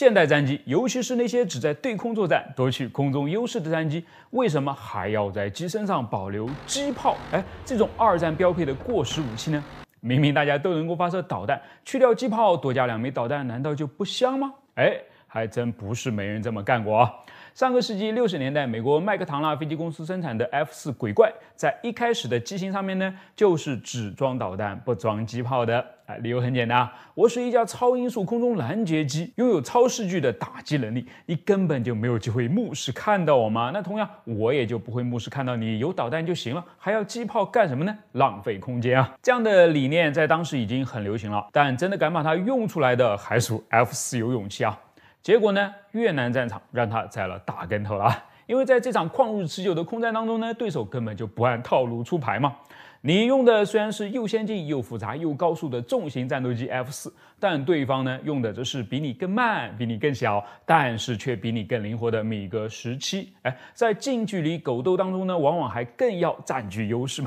现代战机，尤其是那些只在对空作战、夺取空中优势的战机，为什么还要在机身上保留机炮？哎，这种二战标配的过时武器呢？明明大家都能够发射导弹，去掉机炮，多加两枚导弹，难道就不香吗？哎，还真不是没人这么干过啊！上个世纪六十年代，美国麦克唐纳飞机公司生产的 F 四鬼怪，在一开始的机型上面呢，就是只装导弹，不装机炮的。哎，理由很简单，啊，我是一架超音速空中拦截机，拥有超视距的打击能力，你根本就没有机会目视看到我嘛。那同样，我也就不会目视看到你。有导弹就行了，还要机炮干什么呢？浪费空间啊！这样的理念在当时已经很流行了，但真的敢把它用出来的，还属 F 四有勇气啊。结果呢，越南战场让他栽了大跟头了，因为在这场旷日持久的空战当中呢，对手根本就不按套路出牌嘛。你用的虽然是又先进又复杂又高速的重型战斗机 F 四，但对方呢用的则是比你更慢、比你更小，但是却比你更灵活的米格十七。哎，在近距离狗斗当中呢，往往还更要占据优势嘛。